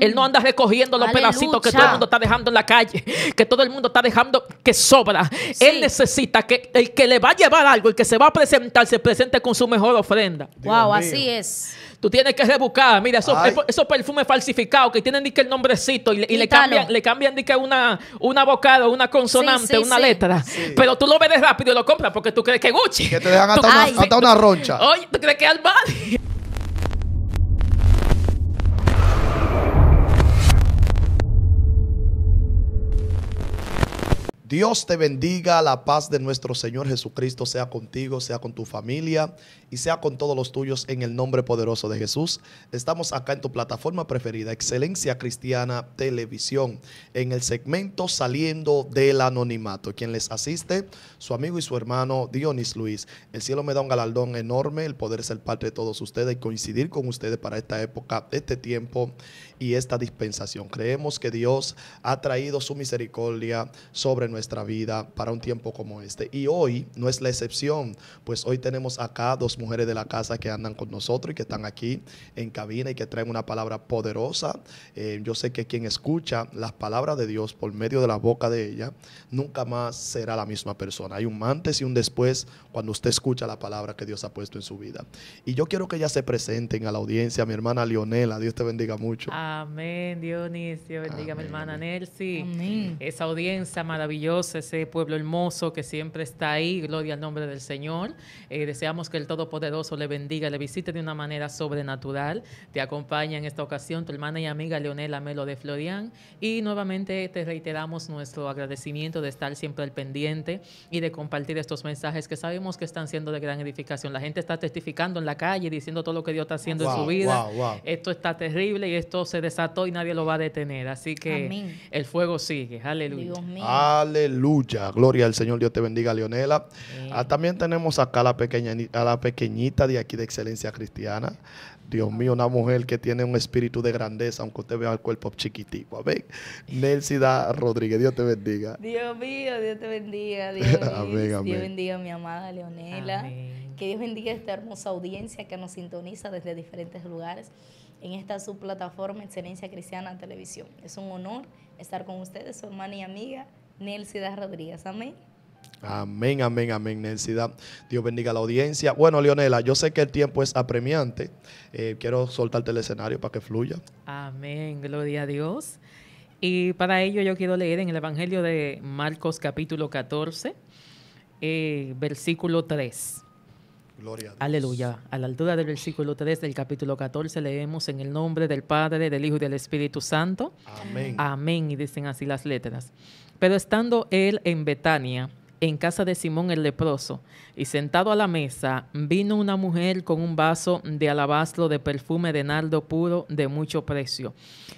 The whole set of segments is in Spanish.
Él no anda recogiendo los pedacitos que todo el mundo está dejando en la calle, que todo el mundo está dejando que sobra. Él necesita que el que le va a llevar algo, el que se va a presentar, se presente con su mejor ofrenda. wow, así es. Tú tienes que rebuscar, mira, esos, perfumes falsificados que tienen ni que el nombrecito y, le cambian, le cambian ni que una, una vocada, una consonante, una letra. Pero tú lo ves rápido y lo compras porque tú crees que Gucci. Que te dejan hasta, una, roncha. Oye, ¿tú crees que bar... Dios te bendiga, la paz de nuestro Señor Jesucristo sea contigo, sea con tu familia y sea con todos los tuyos en el nombre poderoso de Jesús. Estamos acá en tu plataforma preferida, Excelencia Cristiana Televisión, en el segmento Saliendo del Anonimato. Quien les asiste, su amigo y su hermano Dionis Luis. El cielo me da un galardón enorme el poder ser parte de todos ustedes y coincidir con ustedes para esta época, este tiempo y esta dispensación. Creemos que Dios ha traído su misericordia sobre nuestra vida para un tiempo como este. Y hoy no es la excepción, pues hoy tenemos acá dos mujeres de la casa que andan con nosotros y que están aquí en cabina y que traen una palabra poderosa. Eh, yo sé que quien escucha las palabras de Dios por medio de la boca de ella, nunca más será la misma persona. Hay un antes y un después cuando usted escucha la palabra que Dios ha puesto en su vida. Y yo quiero que ya se presenten a la audiencia, mi hermana Leonela, Dios te bendiga mucho. Amén, Dionisio, bendiga a mi hermana Nelsi. Amén. Esa audiencia maravillosa, ese pueblo hermoso que siempre está ahí, gloria al nombre del Señor. Eh, deseamos que el Todo poderoso le bendiga, le visite de una manera sobrenatural. Te acompaña en esta ocasión tu hermana y amiga Leonela Melo de Florian. Y nuevamente te reiteramos nuestro agradecimiento de estar siempre al pendiente y de compartir estos mensajes que sabemos que están siendo de gran edificación. La gente está testificando en la calle, diciendo todo lo que Dios está haciendo en su vida. Esto está terrible y esto se desató y nadie lo va a detener. Así que el fuego sigue. Aleluya. Aleluya. Gloria al Señor. Dios te bendiga, Leonela. Ah, también tenemos acá a la pequeña pequeñita de aquí de Excelencia Cristiana. Dios mío, una mujer que tiene un espíritu de grandeza, aunque usted vea el cuerpo chiquitico. Amén. Nelsida Rodríguez, Dios te bendiga. Dios mío, Dios te bendiga. Dios, amén, Dios bendiga a mi amada Leonela. Que Dios bendiga a esta hermosa audiencia que nos sintoniza desde diferentes lugares en esta subplataforma Excelencia Cristiana Televisión. Es un honor estar con ustedes, su hermana y amiga Nelsida Rodríguez. Amén. Amén, amén, amén, necesidad. Dios bendiga la audiencia. Bueno, Leonela, yo sé que el tiempo es apremiante. Eh, quiero soltarte el escenario para que fluya. Amén, gloria a Dios. Y para ello yo quiero leer en el Evangelio de Marcos capítulo 14, eh, versículo 3. Gloria a Dios. Aleluya. A la altura del versículo 3 del capítulo 14 leemos en el nombre del Padre, del Hijo y del Espíritu Santo. Amén. Amén. Y dicen así las letras. Pero estando él en Betania, en casa de Simón el leproso, y sentado a la mesa vino una mujer con un vaso de alabastro de perfume de nardo puro de mucho precio,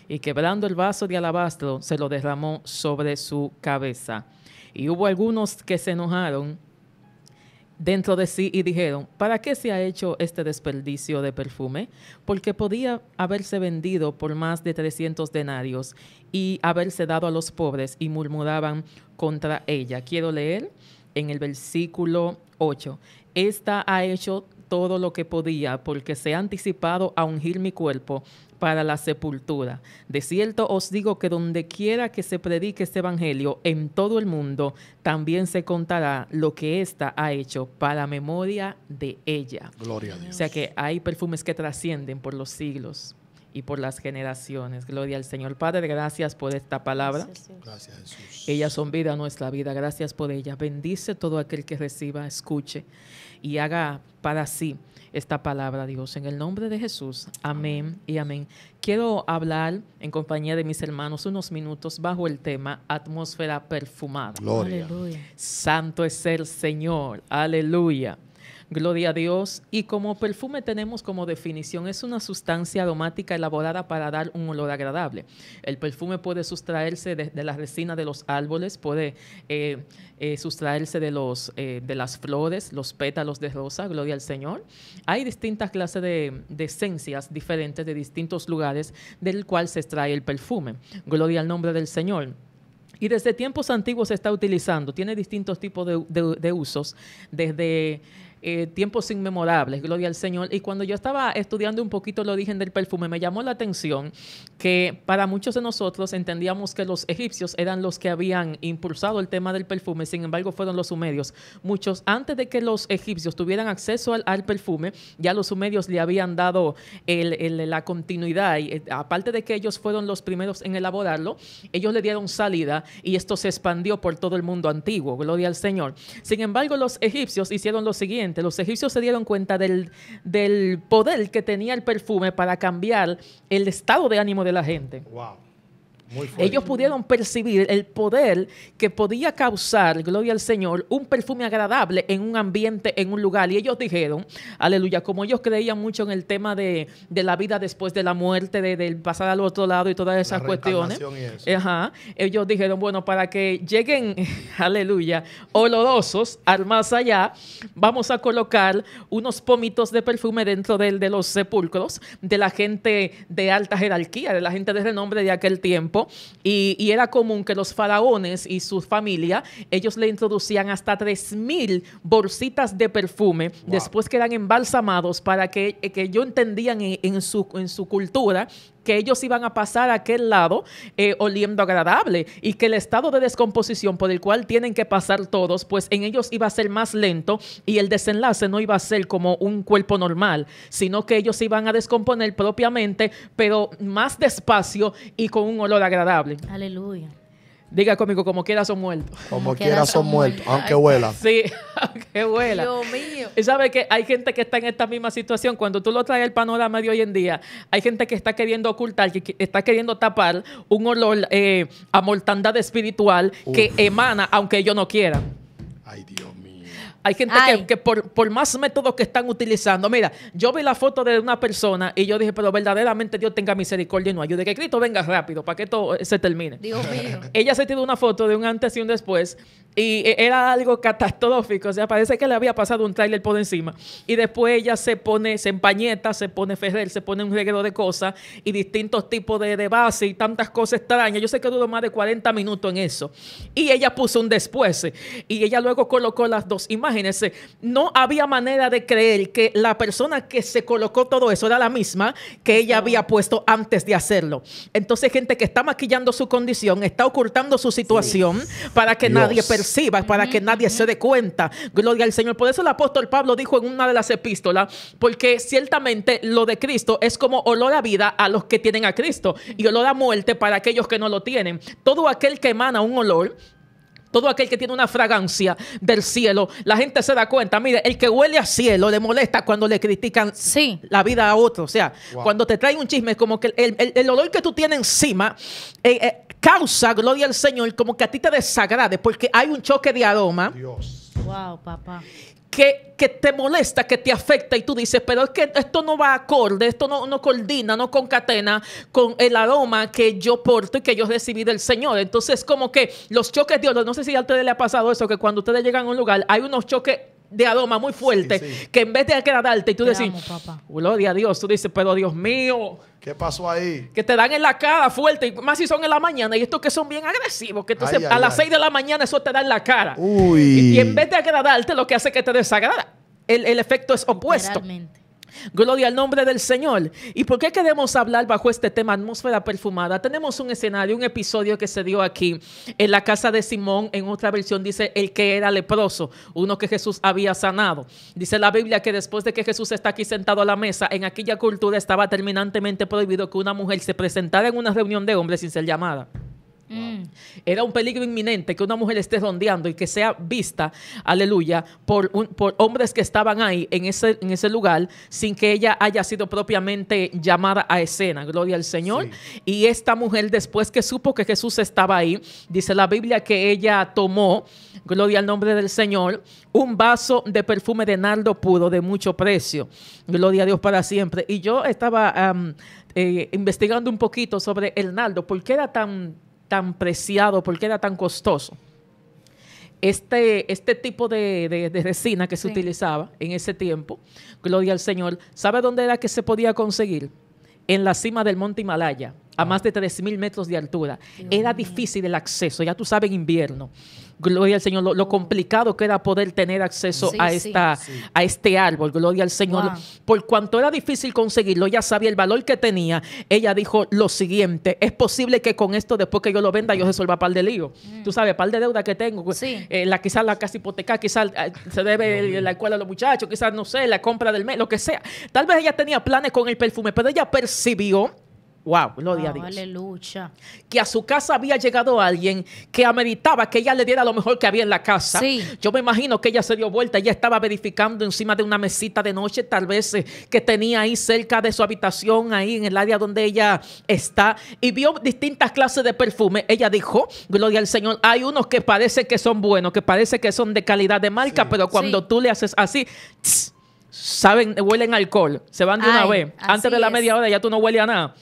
y quebrando el vaso de alabastro se lo derramó sobre su cabeza. Y hubo algunos que se enojaron dentro de sí y dijeron, ¿para qué se ha hecho este desperdicio de perfume? Porque podía haberse vendido por más de 300 denarios y haberse dado a los pobres y murmuraban contra ella. Quiero leer en el versículo 8. Esta ha hecho todo lo que podía porque se ha anticipado a ungir mi cuerpo para la sepultura. De cierto os digo que donde quiera que se predique este Evangelio en todo el mundo, también se contará lo que ésta ha hecho para memoria de ella. Gloria a Dios. O sea que hay perfumes que trascienden por los siglos y por las generaciones. Gloria al Señor. Padre, gracias por esta palabra. Gracias, Jesús. Ellas son vida, nuestra vida. Gracias por ellas, Bendice todo aquel que reciba, escuche y haga para sí esta palabra, Dios. En el nombre de Jesús. Amén, y amén. Quiero hablar en compañía de mis hermanos unos minutos bajo el tema atmósfera perfumada. Gloria. Santo es el Señor. Aleluya. Gloria a Dios. Y como perfume tenemos como definición, es una sustancia aromática elaborada para dar un olor agradable. El perfume puede sustraerse de, la resina de los árboles, puede eh, eh, sustraerse de, los, eh, de las flores, los pétalos de rosa, gloria al Señor. Hay distintas clases de, esencias diferentes de distintos lugares del cual se extrae el perfume. Gloria al nombre del Señor. Y desde tiempos antiguos se está utilizando, tiene distintos tipos de, de usos, desde eh, tiempos inmemorables, gloria al Señor. Y cuando yo estaba estudiando un poquito el origen del perfume, me llamó la atención que para muchos de nosotros entendíamos que los egipcios eran los que habían impulsado el tema del perfume, sin embargo fueron los sumerios. Muchos antes de que los egipcios tuvieran acceso al, perfume, ya los sumerios le habían dado la continuidad. Y, eh, aparte de que ellos fueron los primeros en elaborarlo, ellos le dieron salida y esto se expandió por todo el mundo antiguo, gloria al Señor. Sin embargo, los egipcios hicieron lo siguiente los egipcios se dieron cuenta del, del poder que tenía el perfume para cambiar el estado de ánimo de la gente. Ellos pudieron percibir el poder que podía causar, gloria al Señor, un perfume agradable en un ambiente, en un lugar. Y ellos dijeron, aleluya, como ellos creían mucho en el tema de, la vida después de la muerte, del pasar al otro lado y todas esas cuestiones. Ellos dijeron, bueno, para que lleguen, aleluya, olorosos al más allá, vamos a colocar unos pomitos de perfume dentro de los sepulcros de la gente de alta jerarquía, de la gente de renombre de aquel tiempo y, era común que los faraones y su familia, ellos le introducían hasta 3.000 bolsitas de perfume después que eran embalsamados para que, que ellos entendían en, su, en su cultura que ellos iban a pasar a aquel lado eh, oliendo agradable y que el estado de descomposición por el cual tienen que pasar todos, pues en ellos iba a ser más lento y el desenlace no iba a ser como un cuerpo normal, sino que ellos iban a descomponer propiamente, pero más despacio y con un olor agradable. Aleluya. Diga conmigo, como quiera son muertos. Como, quiera, son muertos, aunque vuela. Sí, aunque vuelan. Dios mío. Y sabe que hay gente que está en esta misma situación. Cuando tú lo traes el panorama de hoy en día, hay gente que está queriendo ocultar, que está queriendo tapar un olor eh, a mortandad espiritual que emana aunque ellos no quieran. Ay, Dios. Hay gente que, por, más métodos que están utilizando, mira, yo vi la foto de una persona y yo dije, pero verdaderamente Dios tenga misericordia y no ayude, que Cristo venga rápido para que todo eh, se termine. Ella se tiró una foto de un antes y un después y eh, era algo catastrófico, o sea, parece que le había pasado un trailer por encima y después ella se pone, se empañeta, se pone Ferrer, se pone un reguero de cosas y distintos tipos de, de base y tantas cosas extrañas. Yo sé que duró más de 40 minutos en eso. Y ella puso un después y ella luego colocó las dos imágenes imagínense, no había manera de creer que la persona que se colocó todo eso era la misma que ella había puesto antes de hacerlo. Entonces, gente que está maquillando su condición, está ocultando su situación para que nadie perciba, para que nadie se dé cuenta. Gloria al Señor. Por eso el apóstol Pablo dijo en una de las epístolas, porque ciertamente lo de Cristo es como olor a vida a los que tienen a Cristo y olor a muerte para aquellos que no lo tienen. Todo aquel que emana un olor todo aquel que tiene una fragancia del cielo, la gente se da cuenta. Mire, el que huele a cielo le molesta cuando le critican sí. la vida a otro. O sea, cuando te traen un chisme, como que el, olor que tú tienes encima eh, eh, causa, gloria al Señor, como que a ti te desagrade porque hay un choque de aroma. Dios. Wow, papá que, te molesta, que te afecta y tú dices, pero es que esto no va acorde, esto no, no coordina, no concatena con el aroma que yo porto y que yo recibí del Señor. Entonces, como que los choques de Dios, no sé si a ustedes les ha pasado eso, que cuando ustedes llegan a un lugar hay unos choques de aroma muy fuerte que en vez de agradarte y tú decís, gloria a Dios, tú dices, pero Dios mío. ¿Qué pasó ahí? Que te dan en la cara fuerte, y más si son en la mañana, y estos que son bien agresivos, que entonces a las 6 de la mañana eso te da en la cara. Y, en vez de agradarte, lo que hace que te desagrada. El, el efecto es opuesto. Gloria al nombre del Señor. ¿Y por qué queremos hablar bajo este tema atmósfera perfumada? Tenemos un escenario, un episodio que se dio aquí en la casa de Simón. En otra versión dice el que era leproso, uno que Jesús había sanado. Dice la Biblia que después de que Jesús está aquí sentado a la mesa, en aquella cultura estaba terminantemente prohibido que una mujer se presentara en una reunión de hombres sin ser llamada. Mm. Era un peligro inminente que una mujer esté rondeando y que sea vista, aleluya, por, hombres que estaban ahí en ese, lugar sin que ella haya sido propiamente llamada a escena. Gloria al Señor. Y esta mujer, después que supo que Jesús estaba ahí, dice la Biblia que ella tomó, gloria al nombre del Señor, un vaso de perfume de nardo puro de mucho precio. Gloria a Dios para siempre. Y yo estaba eh, investigando un poquito sobre el nardo, qué era tan tan preciado? porque era tan costoso? Este, este tipo de, de, resina que se utilizaba en ese tiempo, gloria al Señor, ¿sabe dónde era que se podía conseguir? En la cima del monte Himalaya, a ah. más de 3.000 metros de altura. era difícil el acceso, ya tú sabes, invierno. Gloria al Señor, lo, oh. complicado que era poder tener acceso a, esta, a este árbol. Gloria al Señor. Por cuanto era difícil conseguirlo, ella sabía el valor que tenía. Ella dijo lo siguiente, es posible que con esto, después que yo lo venda, yo resuelva par de lío. Mm. Tú sabes, par de deuda que tengo. Eh, la, quizás la casa hipoteca, quizás eh, se debe la escuela a los muchachos, quizás, no sé, la compra del mes, lo que sea. Tal vez ella tenía planes con el perfume, pero ella percibió Wow, gloria a ah, Dios. Aleluya. Que a su casa había llegado alguien que ameritaba que ella le diera lo mejor que había en la casa. Sí. Yo me imagino que ella se dio vuelta, ella estaba verificando encima de una mesita de noche, tal vez eh, que tenía ahí cerca de su habitación, ahí en el área donde ella está, y vio distintas clases de perfume. Ella dijo, gloria al Señor, hay unos que parece que son buenos, que parece que son de calidad de marca, pero cuando tú le haces así... saben, huelen alcohol, se van de una vez. Antes de la media hora ya tú no hueles a nada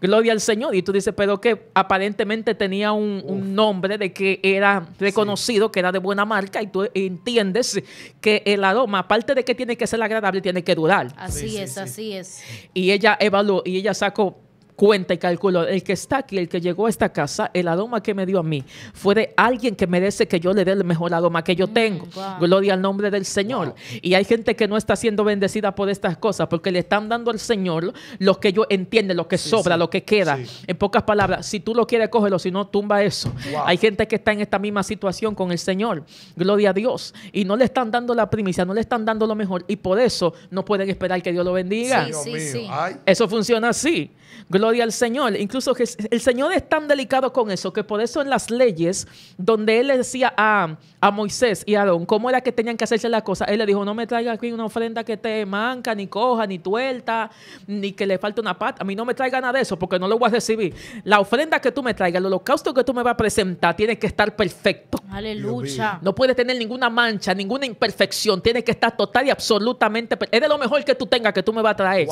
gloria al Señor. Y tú dices, pero que aparentemente tenía un, nombre de que era reconocido, que era de buena marca, y tú entiendes que el aroma, aparte de que tiene que ser agradable, tiene que durar. Así es, así es. Y ella evaluó, y ella sacó cuenta y calculó, el que está aquí, el que llegó a esta casa, el aroma que me dio a mí fue de alguien que merece que yo le dé el mejor aroma que yo mm, tengo. Gloria al nombre del Señor. Y hay gente que no está siendo bendecida por estas cosas porque le están dando al Señor lo que yo entiende lo que sobra, lo que queda. En pocas palabras, si tú lo quieres, cógelo, si no, tumba eso. Hay gente que está en esta misma situación con el Señor. Gloria a Dios. Y no le están dando la primicia, no le están dando lo mejor. Y por eso no pueden esperar que Dios lo bendiga. Eso funciona así. Gloria Gloria al Señor. Incluso el Señor es tan delicado con eso que por eso en las leyes, donde Él le decía a, Moisés y a Aarón cómo era que tenían que hacerse las cosas, Él le dijo, no me traiga aquí una ofrenda que te manca, ni coja, ni tuelta ni que le falte una pata. A mí no me traiga nada de eso porque no lo voy a recibir. La ofrenda que tú me traigas, el holocausto que tú me vas a presentar, tiene que estar perfecto. Aleluya. No puede tener ninguna mancha, ninguna imperfección. Tiene que estar total y absolutamente. Es de lo mejor que tú tengas que tú me vas a traer.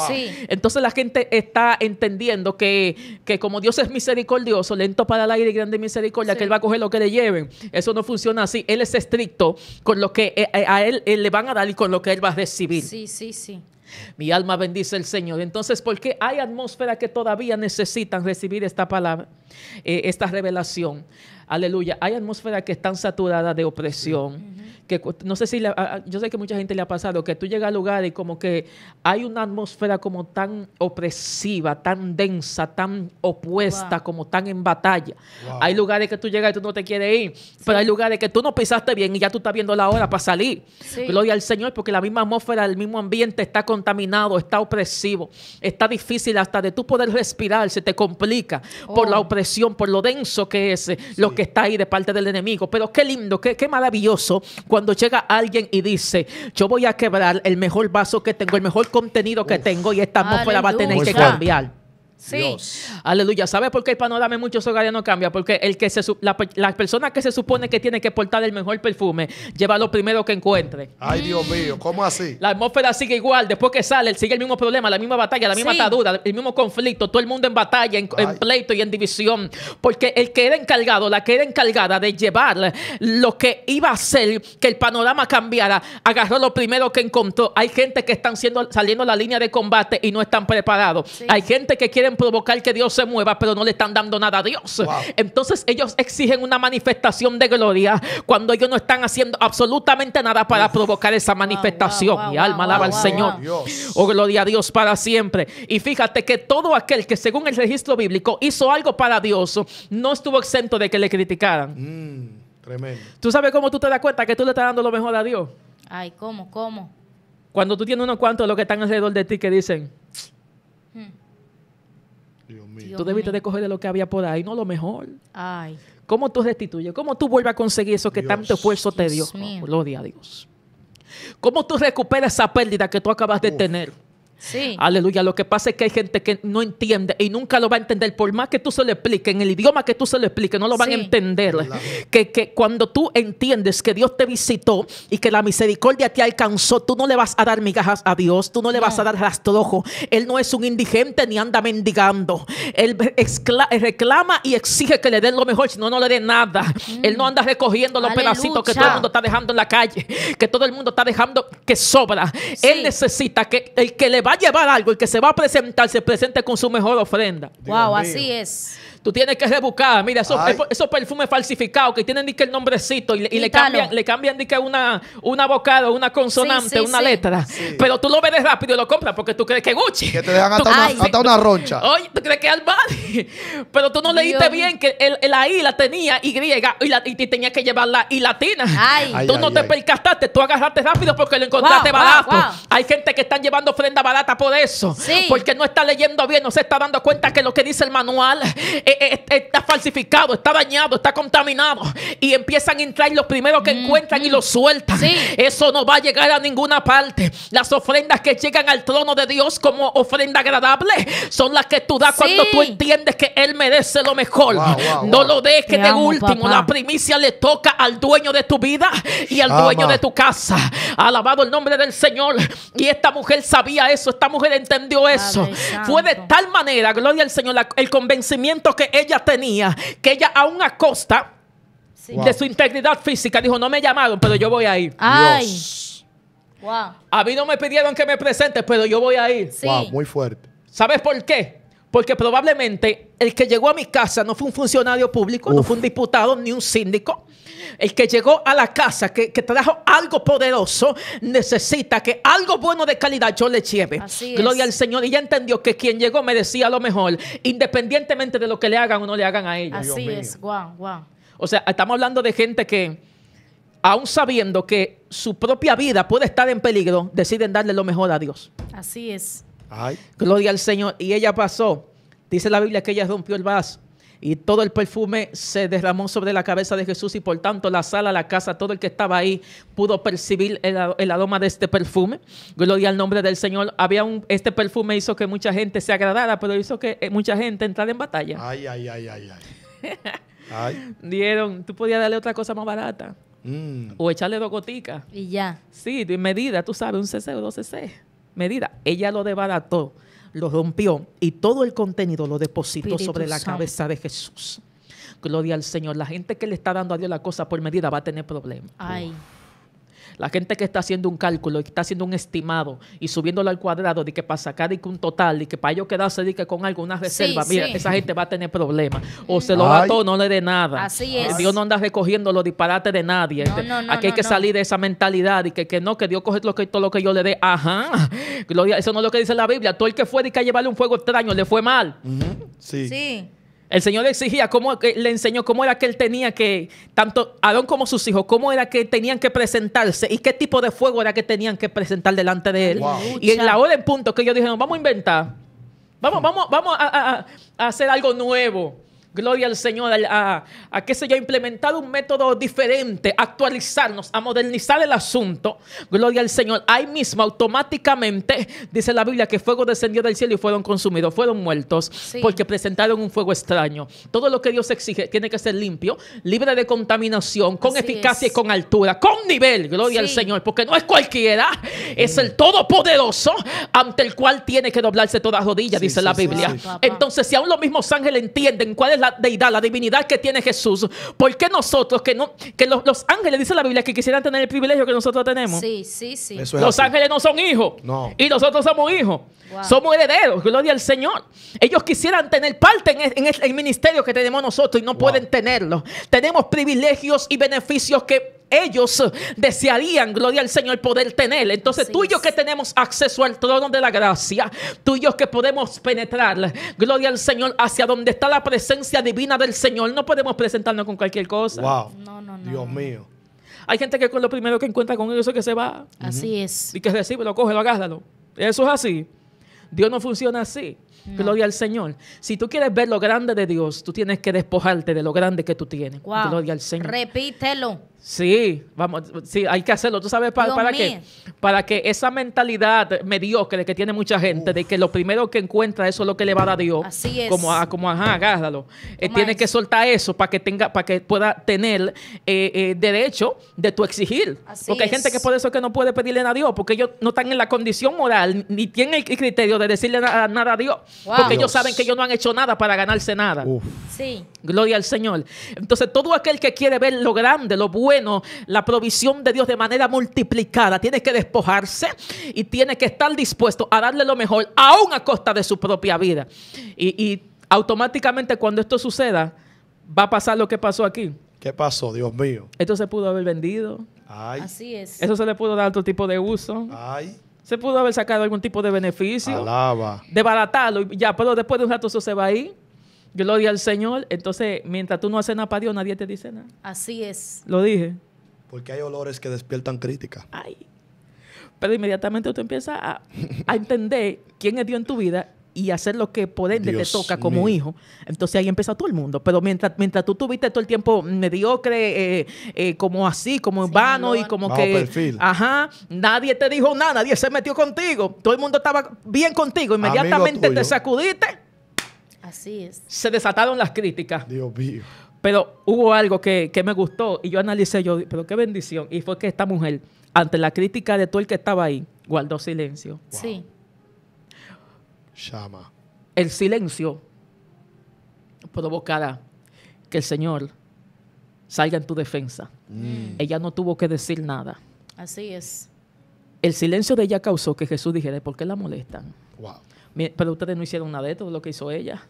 Entonces la gente está entendiendo que, como Dios es misericordioso, lento para el aire y grande misericordia, que Él va a coger lo que le lleven. Eso no funciona así. Él es estricto con lo que eh, eh, a Él, le van a dar y con lo que Él va a recibir. Sí, sí, sí. Mi alma bendice el Señor. Entonces, ¿por qué hay atmósfera que todavía necesitan recibir esta palabra? Eh, esta revelación. Aleluya. Hay atmósferas que están saturadas de opresión. Que, no sé si yo sé que mucha gente le ha pasado que tú llegas a lugares y como que hay una atmósfera como tan opresiva, tan densa, tan opuesta, como tan en batalla. Hay lugares que tú llegas y tú no te quieres ir, pero hay lugares que tú no pisaste bien y ya tú estás viendo la hora para salir. Gloria al Señor, porque la misma atmósfera, el mismo ambiente está contaminado, está opresivo, está difícil hasta de tú poder respirar, se te complica por la opresión oh por lo denso que es eh, lo que está ahí de parte del enemigo. Pero qué lindo, qué, qué maravilloso cuando llega alguien y dice, yo voy a quebrar el mejor vaso que tengo, el mejor contenido que tengo y esta atmósfera va a tener que cambiar. Sí. Aleluya. ¿Sabe por qué el panorama en muchos hogares no cambia? Porque el que se, la, persona que se supone que tiene que portar el mejor perfume lleva lo primero que encuentre. Ay, Dios mío, ¿cómo así? La atmósfera sigue igual. Después que sale, sigue el mismo problema, la misma batalla, la misma atadura, el mismo conflicto. Todo el mundo en batalla, en, pleito y en división. Porque el que era encargado, la que era encargada de llevar lo que iba a ser que el panorama cambiara, agarró lo primero que encontró. Hay gente que están siendo, saliendo la línea de combate y no están preparados. Hay gente que quiere provocar que Dios se mueva, pero no le están dando nada a Dios. Entonces ellos exigen una manifestación de gloria cuando ellos no están haciendo absolutamente nada para provocar esa manifestación. Y Mi alma alaba al Señor. o oh, gloria a Dios para siempre. Y fíjate que todo aquel que según el registro bíblico hizo algo para Dios, no estuvo exento de que le criticaran. Mm, ¿Tú sabes cómo tú te das cuenta que tú le estás dando lo mejor a Dios? Ay, ¿cómo? ¿Cómo? Cuando tú tienes unos cuantos de los que están alrededor de ti que dicen, tú debiste de coger lo que había por ahí, no lo mejor. Ay. ¿Cómo tú restituyes? ¿Cómo tú vuelves a conseguir eso que tanto esfuerzo te dio? gloria a Dios. ¿Cómo tú recuperas esa pérdida que tú acabas de tener? Sí. Aleluya. Lo que pasa es que hay gente que no entiende y nunca lo va a entender. Por más que tú se lo expliques, en el idioma que tú se lo expliques, no lo van a entender. Que, cuando tú entiendes que Dios te visitó y que la misericordia te alcanzó, tú no le vas a dar migajas a Dios, tú no le vas a dar rastrojo. Él no es un indigente ni anda mendigando. Él reclama y exige que le den lo mejor, si no, no le den nada. Mm. Él no anda recogiendo los pedacitos que todo el mundo está dejando en la calle, que todo el mundo está dejando que sobra. Él necesita que el que le va llevar algo, y que se va a presentar se presente con su mejor ofrenda. Wow, así es tú tienes que rebuscar. Mira, esos, perfumes falsificados que tienen ni que el nombrecito y, le, cambian, le cambian ni que una, una bocada, una consonante, una letra. Pero tú lo ves rápido y lo compras porque tú crees que Gucci. Que te dejan hasta, una, roncha. Oye, tú crees que Armani. Pero tú no leíste bien que el, la I la tenía Y y, la, y tenía que llevarla la latina. Ay. Tú no te percataste, tú agarraste rápido porque lo encontraste barato. Hay gente que están llevando ofrenda barata por eso. Porque no está leyendo bien, no se está dando cuenta que lo que dice el manual eh, eh, eh, está falsificado, está dañado, está contaminado. Y empiezan a entrar los primeros que mm, encuentran y mm. los sueltan. Eso no va a llegar a ninguna parte. Las ofrendas que llegan al trono de Dios como ofrenda agradable son las que tú das cuando tú entiendes que Él merece lo mejor. no lo dejes de último. La primicia le toca al dueño de tu vida y al dueño de tu casa. Alabado el nombre del Señor. Y esta mujer sabía eso, esta mujer entendió eso. Fue de tal manera, gloria al Señor, el convencimiento que ella tenía, que ella a una costa de su integridad física dijo, no me llamaron, pero yo voy a ir. Ay. A mí no me pidieron que me presente, pero yo voy a ir. Wow, muy fuerte. ¿Sabes por qué? Porque probablemente el que llegó a mi casa no fue un funcionario público, no fue un diputado ni un síndico. El que llegó a la casa, que, trajo algo poderoso, necesita que algo bueno de calidad yo le lleve. Gloria al Señor. Y ya entendió que quien llegó me decía lo mejor, independientemente de lo que le hagan o no le hagan a ellos. Así es, guau, guau. O sea, estamos hablando de gente que, aún sabiendo que su propia vida puede estar en peligro, deciden darle lo mejor a Dios. Así es. Gloria al Señor. Y ella pasó. Dice la Biblia que ella rompió el vaso. Y todo el perfume se derramó sobre la cabeza de Jesús y por tanto la sala, la casa, todo el que estaba ahí pudo percibir el, aroma de este perfume. Gloria al nombre del Señor. Había un, este perfume hizo que mucha gente se agradara, pero hizo que eh, mucha gente entrara en batalla. Ay, ay, ay, ay, ay. Dieron, tú podías darle otra cosa más barata. Mm. O echarle dos goticas. Y ya. Sí, de medida, tú sabes, un cc o dos cc medida. Ella lo debarató, lo rompió y todo el contenido lo depositó sobre la cabeza de Jesús. Gloria al Señor. La gente que le está dando a Dios la cosa por medida va a tener problemas. Ay. La gente que está haciendo un cálculo y está haciendo un estimado y subiéndolo al cuadrado de que para sacar un total y que para ellos quedarse de que con alguna reserva, mira, esa gente va a tener problemas. O se lo mató, no le dé nada. Así ah, es. Dios no anda recogiendo los disparates de nadie. Aquí hay que salir de esa mentalidad y que, que no, que Dios coge que, todo lo que yo le dé. Ajá. Gloria, eso no es lo que dice la Biblia. Todo el que fue de que llevarle un fuego extraño le fue mal. Sí. Sí. El Señor le exigía, cómo, eh, le enseñó cómo era que él tenía que, tanto Aarón como sus hijos, cómo era que tenían que presentarse y qué tipo de fuego era que tenían que presentar delante de él. Y en la hora en punto que ellos dijeron, vamos a inventar, vamos, vamos, vamos a hacer algo nuevo. Gloria al Señor, a, que se qué sé yo, implementar un método diferente, actualizarnos, a modernizar el asunto. Gloria al Señor. Ahí mismo, automáticamente, dice la Biblia, que fuego descendió del cielo y fueron consumidos, fueron muertos, porque presentaron un fuego extraño. Todo lo que Dios exige tiene que ser limpio, libre de contaminación, con eficacia y con altura, con nivel. Gloria al Señor, porque no es cualquiera, es el mm. Todopoderoso ante el cual tiene que doblarse toda rodilla, dice la Biblia. Entonces, si aún los mismos ángeles entienden cuál es la deidad, la divinidad que tiene Jesús. ¿Por qué nosotros, que, no, que los, ángeles, dice la Biblia, que quisieran tener el privilegio que nosotros tenemos? Sí, sí, sí. los ángeles no son hijos. Y nosotros somos hijos. Somos herederos, gloria al Señor. Ellos quisieran tener parte en el, ministerio que tenemos nosotros y no pueden tenerlo. Tenemos privilegios y beneficios que ellos desearían, gloria al Señor, poder tener. Entonces, tuyos tú y yo que tenemos acceso al trono de la gracia, tú y yo que podemos penetrar, gloria al Señor, hacia donde está la presencia divina del Señor, no podemos presentarnos con cualquier cosa. Wow. No, no, no. Dios mío. Hay gente que con lo primero que encuentra con eso es que se va. Así es. Y que recibe, lo coge, lo agárralo. Eso es así. Dios no funciona así. Gloria al Señor. Si tú quieres ver lo grande de Dios, tú tienes que despojarte de lo grande que tú tienes. Gloria al Señor. Repítelo. Sí, vamos, sí, hay que hacerlo. ¿Tú sabes para, qué? Para que esa mentalidad mediocre que tiene mucha gente de que lo primero que encuentra eso es lo que le va a dar Dios. Así es. Como, ajá, agárralo. Eh, tienes que soltar eso para que tenga, para que pueda tener eh, eh, derecho de tu exigir. porque hay gente que por eso que no puede pedirle nada a Dios, porque ellos no están en la condición moral ni tienen el criterio de decirle nada a Dios. Porque ellos saben que ellos no han hecho nada para ganarse nada. Sí. Gloria al Señor. Entonces, todo aquel que quiere ver lo grande, lo bueno, la provisión de Dios de manera multiplicada, tiene que despojarse y tiene que estar dispuesto a darle lo mejor, aún a costa de su propia vida. Y, y automáticamente cuando esto suceda, va a pasar lo que pasó aquí. ¿Qué pasó, Dios mío? Esto se pudo haber vendido. Ay. Así es. Eso se le pudo dar otro tipo de uso. Ay. Se pudo haber sacado algún tipo de beneficio. Alaba. Debaratarlo. Ya, pero después de un rato eso se va ahí. Gloria al Señor. Entonces, mientras tú no haces nada para Dios, nadie te dice nada. Así es. Lo dije. Porque hay olores que despiertan crítica. Ay. Pero inmediatamente tú empiezas a entender quién es Dios en tu vida y hacer lo que por ende te toca como hijo. Entonces ahí empezó todo el mundo. Pero mientras, mientras tú tuviste todo el tiempo mediocre, eh, eh, como así, como en vano y como que. Perfil. Ajá, nadie te dijo nada, nadie se metió contigo. Todo el mundo estaba bien contigo. Inmediatamente te sacudiste. Así es. Se desataron las críticas. Dios mío. Pero hubo algo que, me gustó y yo analicé, yo, pero qué bendición. Y fue que esta mujer, ante la crítica de todo el que estaba ahí, guardó silencio. Sí llama El silencio provocará que el Señor salga en tu defensa. Mm. Ella no tuvo que decir nada. Así es. El silencio de ella causó que Jesús dijera, ¿por qué la molestan? Pero ustedes no hicieron nada de todo lo que hizo ella.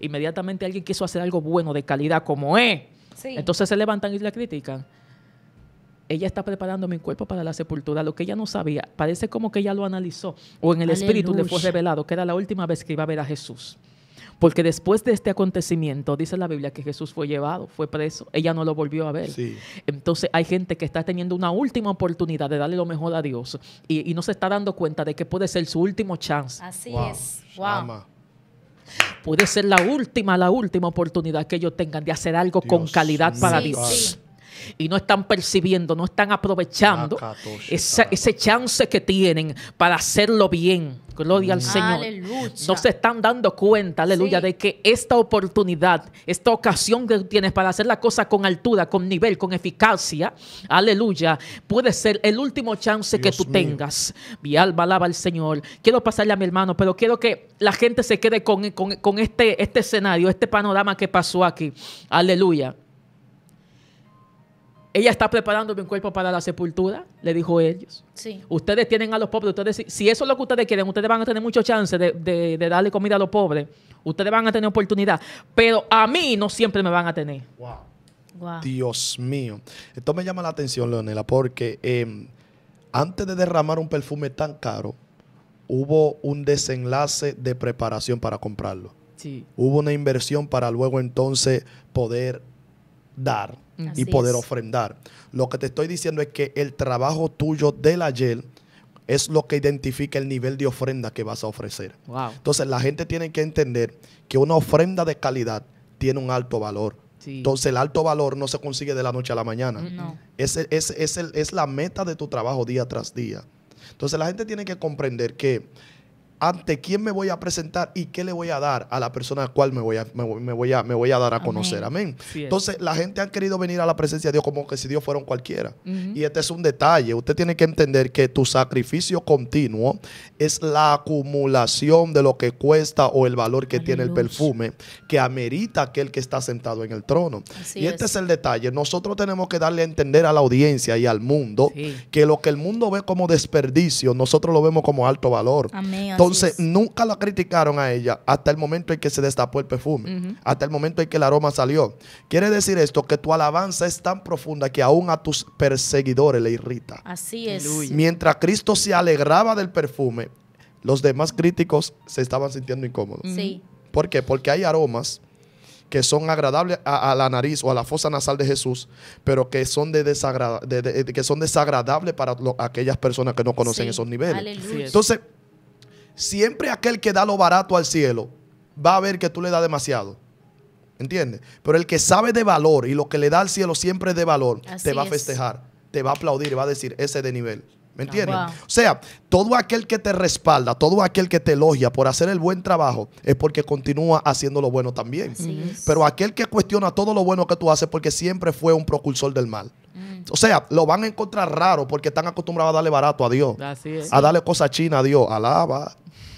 Inmediatamente alguien quiso hacer algo bueno, de calidad, como es. Entonces se levantan y la critican ella está preparando mi cuerpo para la sepultura. Lo que ella no sabía, parece como que ella lo analizó o en el Espíritu le fue revelado que era la última vez que iba a ver a Jesús. Porque después de este acontecimiento, dice la Biblia que Jesús fue llevado, fue preso, ella no lo volvió a ver. Entonces hay gente que está teniendo una última oportunidad de darle lo mejor a Dios y, no se está dando cuenta de que puede ser su último chance. Así es. Wow. Puede ser la última, la última oportunidad que ellos tengan de hacer algo con calidad para Dios y no están percibiendo, no están aprovechando ah, ese chance que tienen para hacerlo bien. Gloria al mm. Señor. No se están dando cuenta, aleluya, de que esta oportunidad, esta ocasión que tienes para hacer la cosa con altura, con nivel, con eficacia, aleluya, puede ser el último chance que tú tengas. Mi alma alaba al Señor. Quiero pasarle a mi hermano, pero quiero que la gente se quede con, este, este escenario, este panorama que pasó aquí. Aleluya. Ella está preparando mi cuerpo para la sepultura, le dijo ellos. Sí. Ustedes tienen a los pobres, si eso es lo que ustedes quieren, ustedes van a tener mucho chance de, darle comida a los pobres. Ustedes van a tener oportunidad. Pero a mí no siempre me van a tener. Wow. Dios mío. Esto me llama la atención, Leonela, porque em, antes de derramar un perfume tan caro, hubo un desenlace de preparación para comprarlo. Hubo una inversión para luego entonces poder dar y poder ofrendar. Lo que te estoy diciendo es que el trabajo tuyo la ayer es lo que identifica el nivel de ofrenda que vas a ofrecer. Entonces la gente tiene que entender que una ofrenda de calidad tiene un alto valor. Entonces el alto valor no se consigue de la noche a la mañana. Mm, es, la meta de tu trabajo día tras día. Entonces la gente tiene que comprender que ante quién me voy a presentar y qué le voy a dar a la persona a la cual me voy a, me, voy a, me voy a dar a conocer. Amén. Entonces, la gente ha querido venir a la presencia de Dios como que si Dios fuera cualquiera. Y este es un detalle. Usted tiene que entender que tu sacrificio continuo es la acumulación de lo que cuesta o el valor que tiene el perfume que amerita aquel que está sentado en el trono. y este es. el detalle. Nosotros tenemos que darle a entender a la audiencia y al mundo que lo que el mundo ve como desperdicio, nosotros lo vemos como alto valor. Amén. Entonces, nunca la criticaron a ella hasta el momento en que se destapó el perfume, hasta el momento en que el aroma salió. Quiere decir esto que tu alabanza es tan profunda que aún a tus perseguidores le irrita. Así es. Mientras Cristo se alegraba del perfume, los demás críticos se estaban sintiendo incómodos. Sí. ¿Por qué? Porque hay aromas que son agradables a, la nariz o a la fosa nasal de Jesús, pero que son, desagradables para aquellas personas que no conocen esos niveles. Aleluya. Entonces, Siempre aquel que da lo barato al cielo va a ver que tú le das demasiado. ¿Entiendes? Pero el que sabe de valor y lo que le da al cielo siempre es de valor, te va a festejar, te va a aplaudir va a decir, ese de nivel. ¿Me entiendes? O sea, todo aquel que te respalda, todo aquel que te elogia por hacer el buen trabajo, es porque continúa haciendo lo bueno también. Pero aquel que cuestiona todo lo bueno que tú haces porque siempre fue un procursor del mal. Mm. O sea, lo van a encontrar raro porque están acostumbrados a darle barato a Dios. A darle cosa china a Dios. Alaba.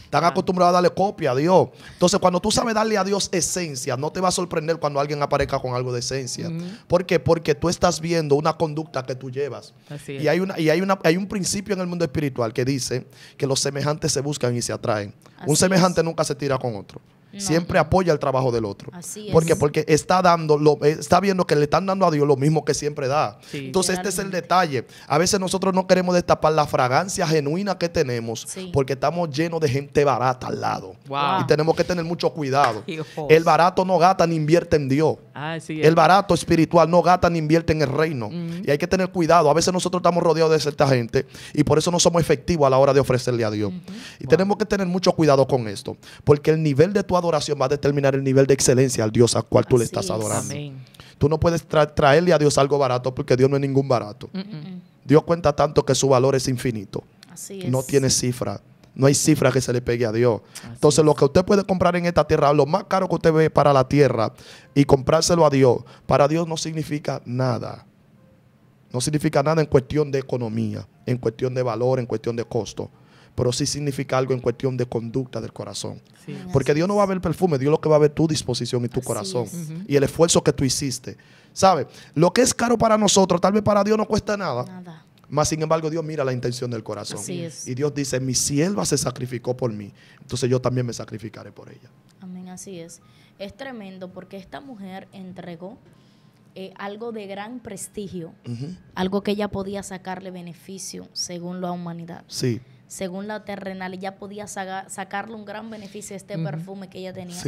Están acostumbrados a darle copia a Dios. Entonces, cuando tú sabes darle a Dios esencia, no te va a sorprender cuando alguien aparezca con algo de esencia. ¿Por qué? Porque tú estás viendo una conducta que tú llevas. Y, hay, una, y hay, una, hay un principio en el mundo espiritual que dice que los semejantes se buscan y se atraen. un semejante nunca se tira con otro. Siempre apoya el trabajo del otro. Así Porque está dando, lo, está viendo que le están dando a Dios lo mismo que siempre da. Entonces, este es el detalle. A veces nosotros no queremos destapar la fragancia genuina que tenemos porque estamos llenos de gente barata al lado. Y tenemos que tener mucho cuidado. el barato no gata ni invierte en Dios. Ah, el eh. barato espiritual no gata ni invierte en el reino. Mm. Y hay que tener cuidado. A veces nosotros estamos rodeados de cierta gente y por eso no somos efectivos a la hora de ofrecerle a Dios. Y tenemos que tener mucho cuidado con esto porque el nivel de tu adoración va a determinar el nivel de excelencia al Dios al cual tú le estás adorando. Tú no puedes traerle a Dios algo barato porque Dios no es ningún barato. Mm, mm, mm. Dios cuenta tanto que su valor es infinito. No tiene cifra. No hay cifra que se le pegue a Dios. Entonces, lo que usted puede comprar en esta tierra, lo más caro que usted ve para la tierra y comprárselo a Dios, para Dios no significa nada. No significa nada en cuestión de economía, en cuestión de valor, en cuestión de costo pero sí significa algo en cuestión de conducta del corazón. Porque Dios no va a ver el perfume, Dios lo que va a ver tu disposición y tu corazón y el esfuerzo que tú hiciste. ¿Sabes? Lo que es caro para nosotros, tal vez para Dios no cuesta nada. Nada. Mas, sin embargo, Dios mira la intención del corazón. Así es. Y Dios dice, mi sierva se sacrificó por mí, entonces yo también me sacrificaré por ella. Amén, así es. Es tremendo porque esta mujer entregó eh, algo de gran prestigio, algo que ella podía sacarle beneficio según la humanidad. Sí según la terrenal, ella podía sacarle un gran beneficio a este perfume que ella tenía.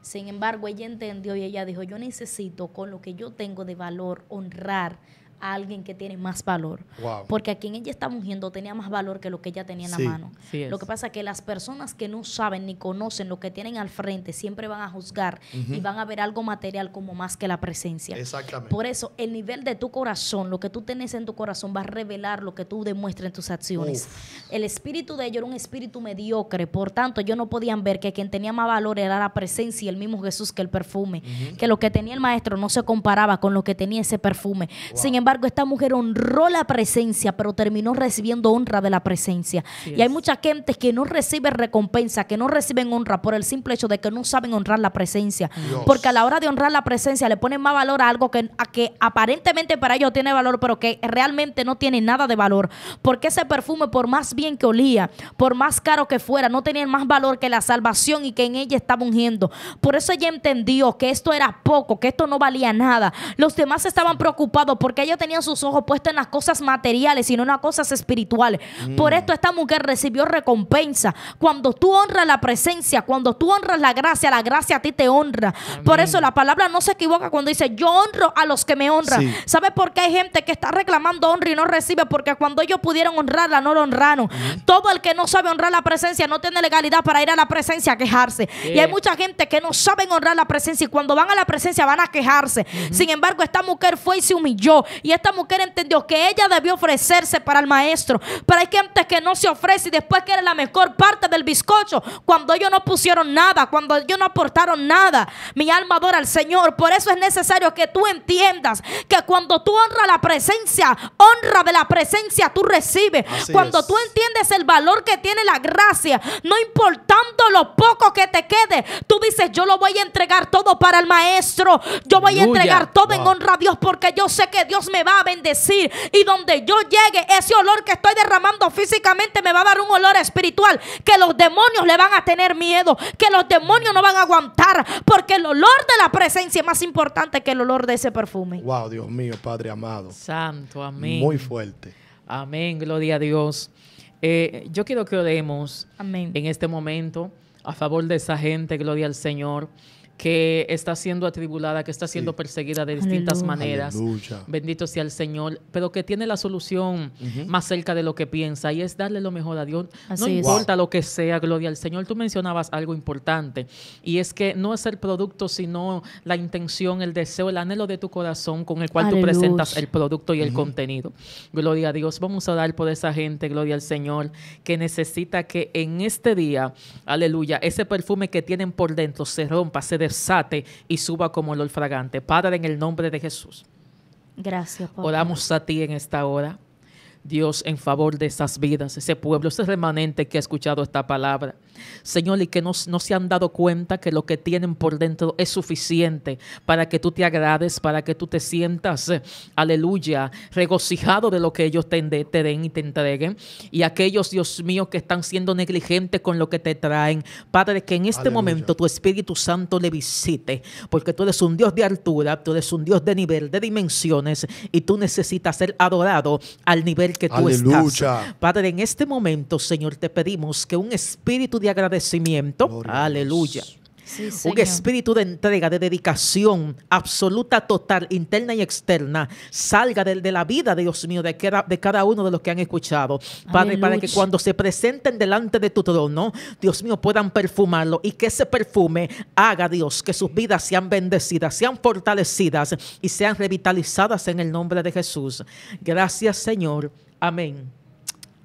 Sin embargo, ella entendió y ella dijo, yo necesito con lo que yo tengo de valor honrar a alguien que tiene más valor. Porque a quien ella estaba ungiendo tenía más valor que lo que ella tenía en la mano. lo que pasa es que las personas que no saben ni conocen lo que tienen al frente siempre van a juzgar y van a ver algo material como más que la presencia. Exactamente. Por eso, el nivel de tu corazón, lo que tú tienes en tu corazón, va a revelar lo que tú demuestras en tus acciones. El espíritu de ellos era un espíritu mediocre, por tanto, ellos no podían ver que quien tenía más valor era la presencia y el mismo Jesús que el perfume. Que lo que tenía el maestro no se comparaba con lo que tenía ese perfume. Sin embargo, esta mujer honró la presencia, pero terminó recibiendo honra de la presencia. y hay mucha gente que no recibe recompensa, que no reciben honra por el simple hecho de que no saben honrar la presencia. Porque a la hora de honrar la presencia le ponen más valor a algo que, a que aparentemente para ellos tiene valor, pero que realmente no tiene nada de valor. Porque ese perfume, por más bien que olía, por más caro que fuera, no tenía más valor que la salvación y que en ella estaba ungiendo. Por eso ella entendió que esto era poco, que esto no valía nada. Los demás estaban preocupados porque ellos tenían sus ojos puestos en las cosas materiales, sino en las cosas espirituales. Por mm. esto esta mujer recibió recompensa. Cuando tú honras la presencia, cuando tú honras la gracia, la gracia a ti te honra. Por eso la palabra no se equivoca cuando dice, yo honro a los que me honran. ¿Sabe ¿Sabes por qué hay gente que está reclamando honra y no recibe? Porque cuando ellos pudieron honrarla, no lo honraron. Todo el que no sabe honrar la presencia no tiene legalidad para ir a la presencia a quejarse. Y hay mucha gente que no saben honrar la presencia y cuando van a la presencia van a quejarse. Sin embargo, esta mujer fue y se humilló. Y esta mujer entendió que ella debió ofrecerse para el maestro. Pero hay antes que no se ofrece y después que era la mejor parte del bizcocho. Cuando ellos no pusieron nada, cuando ellos no aportaron nada. Mi alma adora al Señor. Por eso es necesario que tú entiendas que cuando tú honras la presencia, honra de la presencia tú recibes. cuando tú entiendes el valor que tiene la gracia, no importando lo poco que te quede, tú dices, yo lo voy a entregar todo para el maestro. Yo voy a entregar todo en honra a Dios porque yo sé que Dios me va a bendecir. Y donde yo llegue, ese olor que estoy derramando físicamente me va a dar un olor espiritual. Que los demonios le van a tener miedo. Que los demonios no van a aguantar. Porque el olor de la presencia es más importante que el olor de ese perfume. Wow, Dios mío, Padre amado. Santo, amén. Muy fuerte. Amén, gloria a Dios. Eh, yo quiero que oremos Amén. en este momento a favor de esa gente, gloria al Señor que está siendo atribulada, que está siendo perseguida de distintas maneras. Bendito sea el Señor, pero que tiene la solución más cerca de lo que piensa y es darle lo mejor a Dios. Así no importa lo que sea, gloria al Señor. Tú mencionabas algo importante y es que no es el producto, sino la intención, el deseo, el anhelo de tu corazón con el cual tú presentas el producto y el contenido. Gloria a Dios. Vamos a dar por esa gente, gloria al Señor, que necesita que en este día, aleluya, ese perfume que tienen por dentro se rompa, se sate y suba como el olfragante Padre, en el nombre de Jesús. Gracias, Padre. Oramos a ti en esta hora. Dios, en favor de esas vidas, ese pueblo, ese remanente que ha escuchado esta palabra. Señor, y que no, se han dado cuenta que lo que tienen por dentro es suficiente para que tú te agrades, para que tú te sientas, eh, aleluya, regocijado de lo que ellos te, den y te entreguen. Y aquellos, Dios mío, que están siendo negligentes con lo que te traen, Padre, que en este momento tu Espíritu Santo le visite, porque tú eres un Dios de altura, tú eres un Dios de nivel, de dimensiones, y tú necesitas ser adorado al nivel que tú estás. Padre, en este momento, Señor, te pedimos que un espíritu de agradecimiento. Aleluya. un espíritu de entrega, de dedicación absoluta, total, interna y externa, salga de, de la vida, Dios mío, de cada, uno de los que han escuchado. Padre, para que cuando se presenten delante de tu trono, Dios mío, puedan perfumarlo y que ese perfume haga, Dios, que sus vidas sean bendecidas, sean fortalecidas y sean revitalizadas en el nombre de Jesús. Gracias, Señor. Amén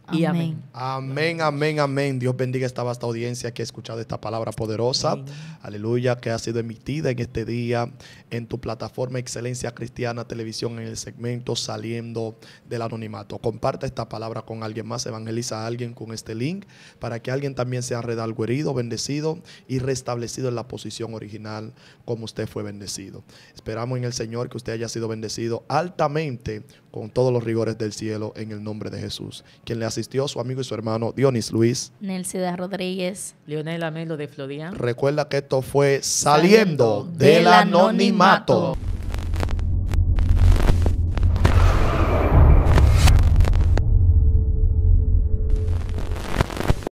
amén. amén. Amén, amén, Dios bendiga esta vasta audiencia que ha escuchado esta palabra poderosa. Aleluya, que ha sido emitida en este día en tu plataforma Excelencia Cristiana Televisión en el segmento Saliendo del Anonimato. Comparte esta palabra con alguien más, evangeliza a alguien con este link para que alguien también sea redalguerido, bendecido y restablecido en la posición original como usted fue bendecido. Esperamos en el Señor que usted haya sido bendecido altamente con todos los rigores del cielo en el nombre de Jesús. Quien le asistió, su amigo y su hermano Dionis Luis. Nelsida Rodríguez. Leonel Amelo de Florian. Recuerda que esto fue Saliendo, del, anonimato.